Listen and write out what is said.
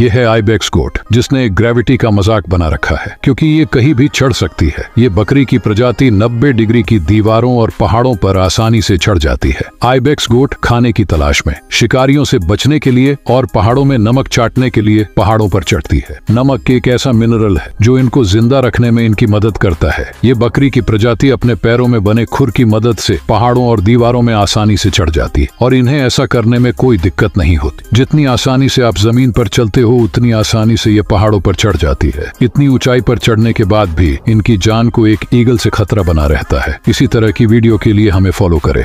ये है आईबेक्स गोट जिसने ग्रेविटी का मजाक बना रखा है क्योंकि ये कहीं भी चढ़ सकती है ये बकरी की प्रजाति 90 डिग्री की दीवारों और पहाड़ों पर आसानी से चढ़ जाती है आईबेक्स गोट खाने की तलाश में शिकारियों से बचने के लिए और पहाड़ों में नमक चाटने के लिए पहाड़ों पर चढ़ती है नमक एक ऐसा मिनरल है जो इनको जिंदा रखने में इनकी मदद करता है ये बकरी की प्रजाति अपने पैरों में बने खुर की मदद से पहाड़ों और दीवारों में आसानी से चढ़ जाती है और इन्हें ऐसा करने में कोई दिक्कत नहीं होती जितनी आसानी से आप जमीन पर चलते हो हो उतनी आसानी से ये पहाड़ों पर चढ़ जाती है इतनी ऊंचाई पर चढ़ने के बाद भी इनकी जान को एक ईगल से खतरा बना रहता है इसी तरह की वीडियो के लिए हमें फॉलो करें